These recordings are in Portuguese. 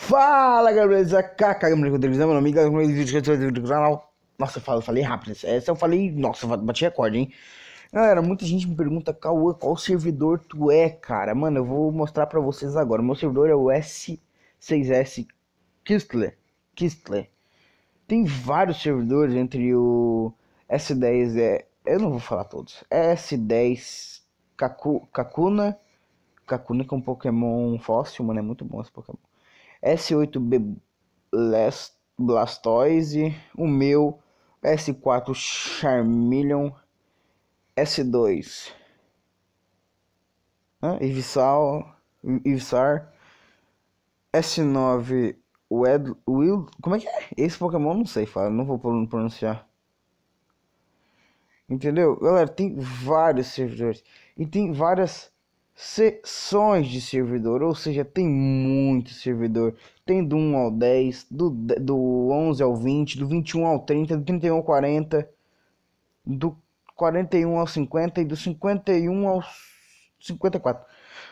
Fala, Gabriel Zacá, Gabriel Rodrigues, meu amigo, Gabriel vídeo do canal. Nossa, eu falei rápido. Essa eu falei, nossa, bati recorde, hein? Galera, muita gente me pergunta, Cauã, qual servidor tu é, cara? Mano, eu vou mostrar pra vocês agora. Meu servidor é o S6S Kistler. Kistler. Tem vários servidores, entre o S10 é... Eu não vou falar todos. É S10 Kaku, Kakuna. Kakuna que é um Pokémon fóssil, mano, é muito bom esse Pokémon. S8 Blastoise, o meu S4 Charmeleon, S2 né? Ivisal, Ivisar, S9 Wed, Will, como é que é? Esse Pokémon não sei, falar, não vou pronunciar. Entendeu? Galera, tem vários servidores e tem várias seções de servidor, ou seja, tem muito servidor. Tem do 1 ao 10, do, do 11 ao 20, do 21 ao 30, do 31 ao 40, do 41 ao 50 e do 51 ao 54.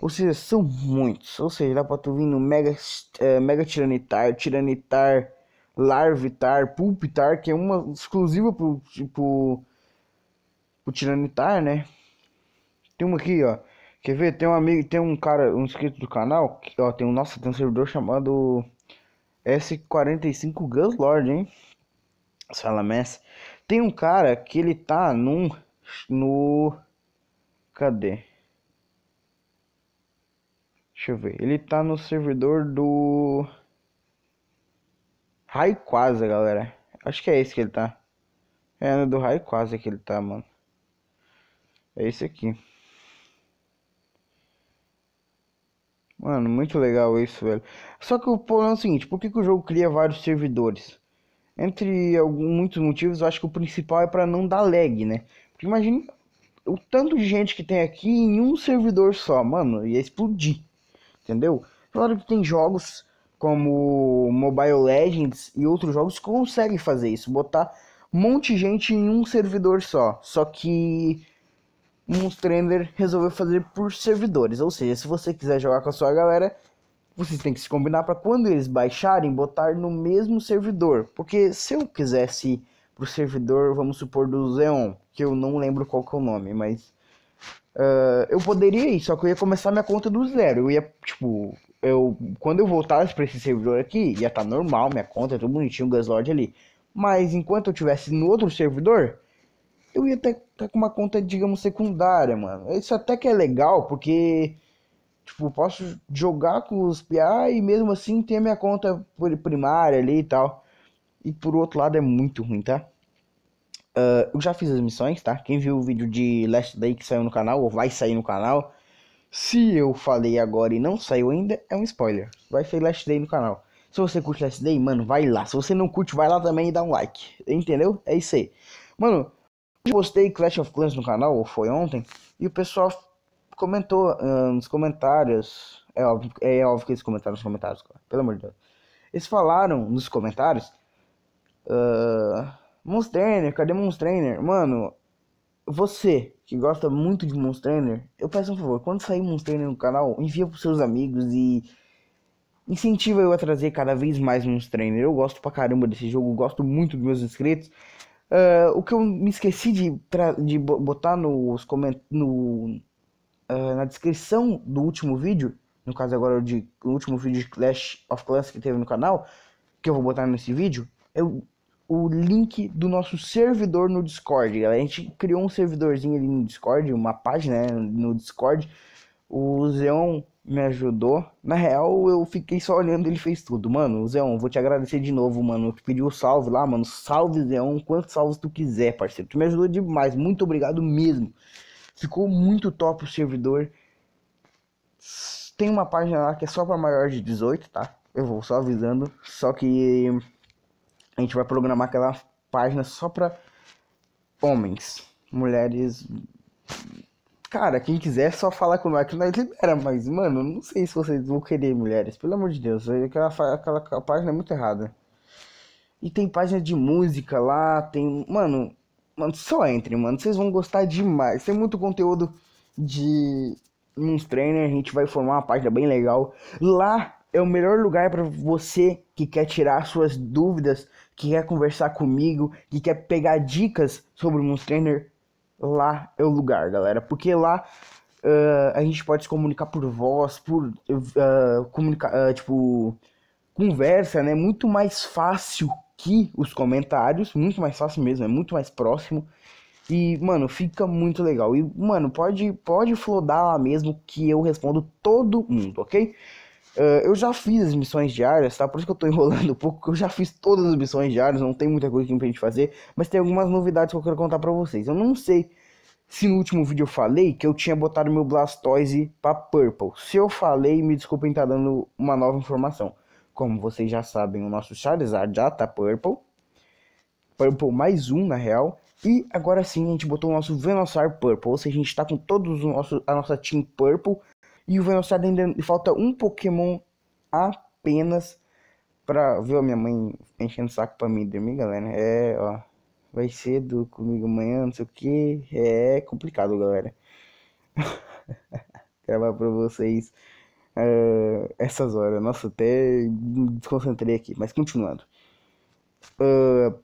Ou seja, são muitos. Ou seja, dá pra tu vir no Mega, é, Mega Tiranitar, Tiranitar, Larvitar, Pulpitar, que é uma exclusiva pro, pro, tipo, pro Tiranitar, né? Tem uma aqui, ó. Quer ver? Tem um amigo, tem um cara, um inscrito do canal, que, ó, tem um, nossa, tem um servidor chamado S45 Gunslord, hein? Salamess. Tem um cara que ele tá num no cadê? Deixa eu ver. Ele tá no servidor do Raikwaza, galera. Acho que é esse que ele tá. É no é do Raikwaza que ele tá, mano. É esse aqui. Mano, muito legal isso, velho. Só que o problema é o seguinte, por que, que o jogo cria vários servidores? Entre alguns, muitos motivos, eu acho que o principal é para não dar lag, né? Porque imagina o tanto de gente que tem aqui em um servidor só, mano, ia explodir. Entendeu? Claro que tem jogos como Mobile Legends e outros jogos que conseguem fazer isso, botar um monte de gente em um servidor só. Só que Monster Ender resolveu fazer por servidores. Ou seja, se você quiser jogar com a sua galera, vocês têm que se combinar para quando eles baixarem, botar no mesmo servidor. Porque se eu quisesse pro servidor, vamos supor, do Xeon, que eu não lembro qual que é o nome, mas. Uh, eu poderia ir, só que eu ia começar minha conta do zero. Eu ia, tipo, eu, quando eu voltasse para esse servidor aqui, ia estar tá normal, minha conta, é tudo bonitinho, o Gaslord ali. Mas enquanto eu tivesse no outro servidor, eu ia até tá com uma conta, digamos, secundária, mano. Isso até que é legal, porque tipo, posso jogar com os PA e mesmo assim ter minha conta primária ali e tal. E por outro lado é muito ruim, tá? Uh, eu já fiz as missões, tá? Quem viu o vídeo de Last Day que saiu no canal, ou vai sair no canal, se eu falei agora e não saiu ainda, é um spoiler. Vai ser Last Day no canal. Se você curte Last Day, mano, vai lá. Se você não curte, vai lá também e dá um like. Entendeu? É isso aí. Mano, eu postei Clash of Clans no canal, ou foi ontem, e o pessoal comentou uh, nos comentários. É óbvio, é óbvio que eles comentaram nos comentários, pelo amor de Deus. Eles falaram nos comentários. Uh, Monstrainer, cadê Monstrainer? Mano, você que gosta muito de Monstrainer, eu peço um favor, quando sair Monstrainer no canal, envia pros seus amigos e incentiva eu a trazer cada vez mais Monstrainer. Eu gosto pra caramba desse jogo, gosto muito dos meus inscritos. Uh, o que eu me esqueci de, de botar nos coment no, uh, na descrição do último vídeo, no caso agora de, o último vídeo de Clash of Clans que teve no canal, que eu vou botar nesse vídeo, é o, o link do nosso servidor no Discord. Galera. A gente criou um servidorzinho ali no Discord, uma página né, no Discord. O Zeon me ajudou. Na real, eu fiquei só olhando, ele fez tudo. Mano, Zéon vou te agradecer de novo, mano. Tu pediu o salve lá, mano. Salve, Zéon quantos salves tu quiser, parceiro. Tu me ajudou demais, muito obrigado mesmo. Ficou muito top o servidor. Tem uma página lá que é só para maior de 18, tá? Eu vou só avisando. Só que a gente vai programar aquela página só para homens. Mulheres Cara, quem quiser é só falar com nós que nós libera, mas, mano, não sei se vocês vão querer mulheres, pelo amor de Deus, é aquela, aquela, aquela página é muito errada. E tem página de música lá, tem. Mano, mano, só entre, mano. Vocês vão gostar demais. Tem muito conteúdo de uns trainer, a gente vai formar uma página bem legal. Lá é o melhor lugar para você que quer tirar suas dúvidas, que quer conversar comigo, que quer pegar dicas sobre o Moon Trainer Lá é o lugar, galera. Porque lá uh, a gente pode se comunicar por voz, por uh, ah, comunicar, uh, ah, tipo, conversa, né? Muito mais fácil que os comentários, muito mais fácil mesmo, é muito mais próximo. E, mano, fica muito legal. E, mano, pode, pode flodar lá mesmo que eu respondo todo mundo, ok? Uh, eu já fiz as missões diárias, tá? Por isso que eu tô enrolando um pouco, eu já fiz todas as missões diárias, não tem muita coisa aqui pra gente fazer, mas tem algumas novidades que eu quero contar pra vocês. Eu não sei se no último vídeo eu falei que eu tinha botado meu Blastoise pra Purple. Se eu falei, me desculpem tá dando uma nova informação. Como vocês já sabem, o nosso Charizard já tá Purple. Purple mais um, na real. E agora sim, a gente botou o nosso Venusaur Purple, ou seja, a gente tá com todos o nosso, a nossa Team Purple, e o Venossauro ainda falta um Pokémon apenas pra. ver a minha mãe enchendo o saco pra mim dormir, galera? É, ó. Vai cedo comigo amanhã, não sei o que. É complicado, galera. Gravar pra vocês uh, essas horas. Nossa, até me desconcentrei aqui. Mas continuando. Uh,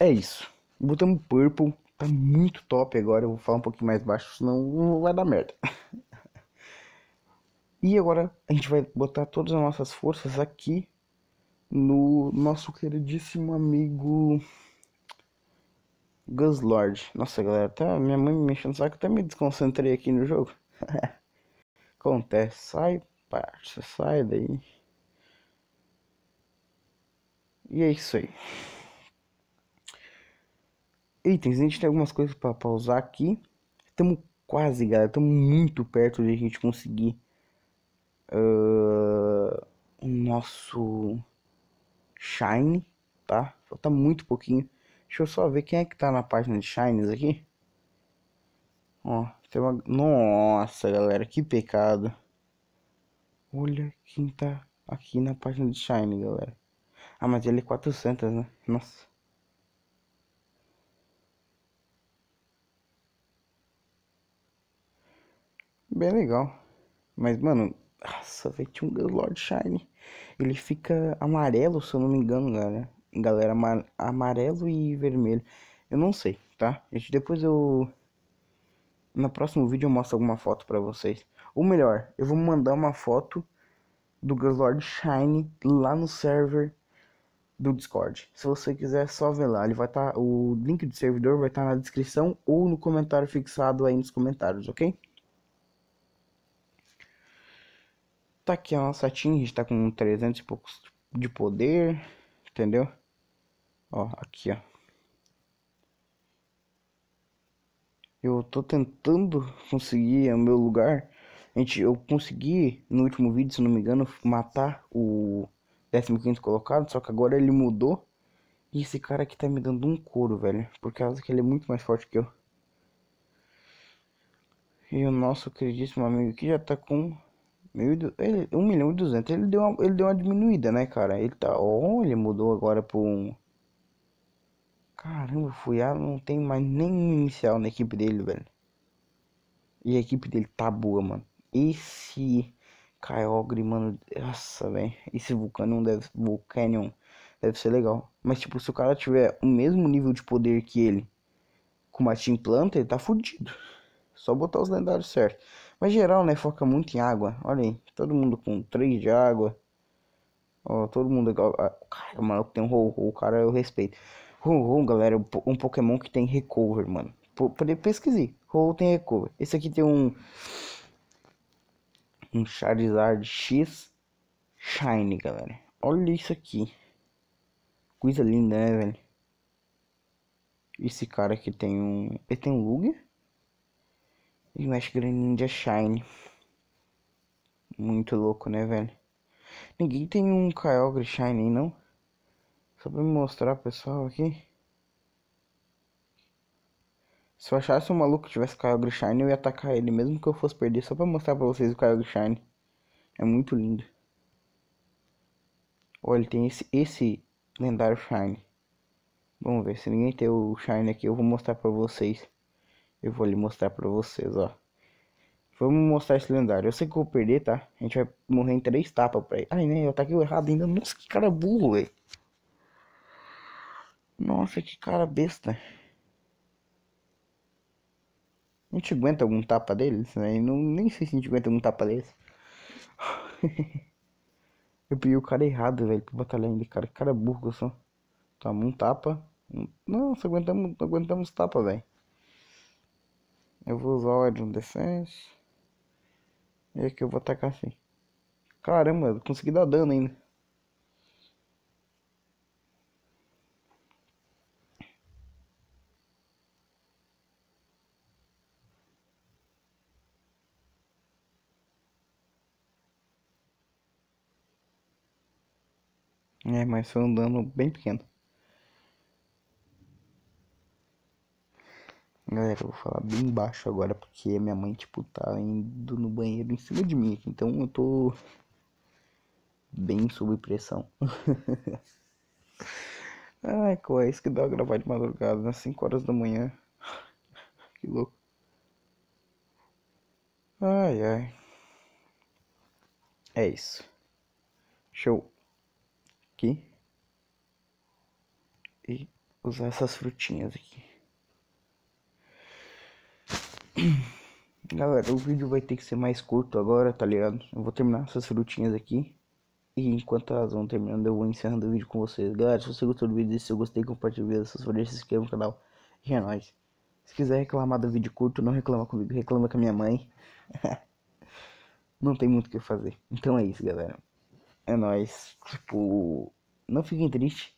é isso. Botamos Purple tá muito top agora. Eu vou falar um pouquinho mais baixo, senão vai dar merda. e agora a gente vai botar todas as nossas forças aqui no nosso queridíssimo amigo Gus Lord. Nossa, galera, tá minha mãe me mexendo sabe que até me desconcentrei aqui no jogo. Acontece, sai, parça, sai daí. E é isso aí itens. A gente tem algumas coisas para pausar aqui. Estamos quase, galera. Estamos muito perto de a gente conseguir uh, o nosso Shine, tá? Falta muito pouquinho. Deixa eu só ver quem é que tá na página de Shines aqui. Ó, tem uma... Nossa, galera, que pecado. Olha quem tá aqui na página de Shine, galera. Ah, mas ele é 400, né? Nossa. bem legal. Mas, mano, nossa, velho, tinha um Lord Shine. Ele fica amarelo, se eu não me engano, galera. Galera, amarelo e vermelho. Eu não sei, tá? Gente, depois eu. No próximo vídeo eu mostro alguma foto pra vocês. Ou melhor, eu vou mandar uma foto do Lord Shine lá no server do Discord. Se você quiser, é só ver lá. Ele vai estar, tá, o link do servidor vai estar tá na descrição ou no comentário fixado aí nos comentários, ok? Tá aqui a nossa Tinge, está com 300 e poucos de poder, entendeu? Ó, aqui, ó. Eu tô tentando conseguir o meu lugar. Gente, eu consegui no último vídeo, se não me engano, matar o 15 colocado, só que agora ele mudou. E esse cara aqui tá me dando um couro, velho. Por causa que ele é muito mais forte que eu. E o nosso queridíssimo amigo aqui já tá com Mil, ele, 1 milhão e 200. Ele deu, uma, ele deu uma diminuída, né, cara? Ele tá. Olha, mudou agora pro. Caramba, fui ah, não tem mais nenhum inicial na equipe dele, velho. E a equipe dele tá boa, mano. Esse Kyogre, mano. Nossa, velho. Esse Vulcanion deve, Vulcanion deve ser legal. Mas, tipo, se o cara tiver o mesmo nível de poder que ele com uma Team Planta, ele tá fudido. Só botar os lendários certos. Mas geral, né? Foca muito em água. Olha aí, todo mundo com 3 de água. Ó, todo mundo. igual. o maluco tem um ho, -ho o cara eu respeito. Ho, ho galera, um Pokémon que tem recover, mano. Poder pesquisar. Ho, ho tem recover. Esse aqui tem um. Um Charizard X Shine, galera. Olha isso aqui. Coisa linda, né, velho? Esse cara aqui tem um. Ele tem um Lugia? Smash Green é Ninja Shine. Muito louco, né, velho? Ninguém tem um Kyogre Shine, não? Só pra mostrar, pessoal, aqui. Se eu achasse um maluco que tivesse Kyogre Shine, eu ia atacar ele, mesmo que eu fosse perder, só pra mostrar pra vocês o Kyogre Shine. É muito lindo. Olha, ele tem esse, esse lendário Shine. Vamos ver, se ninguém tem o Shine aqui, eu vou mostrar pra vocês. Eu vou lhe mostrar pra vocês, ó. Vamos mostrar esse lendário. Eu sei que eu vou perder, tá? A gente vai morrer em três tapas pra ele. Ai, né? Eu aqui errado ainda. Nossa, que cara burro, velho. Nossa, que cara besta. A gente aguenta algum tapa deles, né? Não, nem sei se a gente aguenta algum tapa deles. eu peguei o cara errado, velho, pra batalhar ainda, cara. Que cara burro que eu sou. Toma um tapa. Nossa, aguentamos, aguentamos tapa, velho. Eu vou usar o Edron Defense. E aqui eu vou atacar assim. Caramba, eu consegui dar dano ainda. É, mas foi um dano bem pequeno. Galera, eu vou falar bem baixo agora porque minha mãe, tipo, tá indo no banheiro em cima de mim aqui, então eu tô bem sob pressão. Ai, qual é isso que dá pra gravar de madrugada, às né? 5 horas da manhã? que louco. Ai, ai. É isso. Show. Aqui. E usar essas frutinhas aqui. Galera, o vídeo vai ter que ser mais curto agora, tá ligado? Eu vou terminar essas frutinhas aqui. E enquanto elas vão terminando, eu vou encerrando o vídeo com vocês. Galera, se você gostou do vídeo, se eu gostei, compartilhe o vídeo se inscreva no canal. E é nóis. Se quiser reclamar do vídeo curto, não reclama comigo, reclama com a minha mãe. não tem muito o que fazer. Então é isso, galera. É nóis. Tipo, não fiquem tristes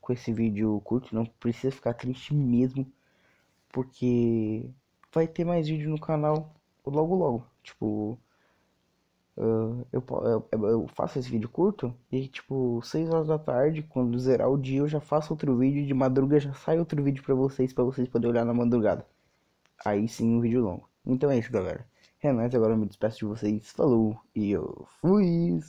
com esse vídeo curto. Não precisa ficar triste mesmo. Porque vai ter mais vídeo no canal logo logo. Tipo, uh, eu, eu, eu, faço esse vídeo curto e tipo, 6 horas da tarde, quando zerar o dia, eu já faço outro vídeo. De madruga já sai outro vídeo pra vocês, pra vocês poderem olhar na madrugada. Aí sim um vídeo longo. Então é isso, galera. É nóis, agora eu me despeço de vocês. Falou e eu fui!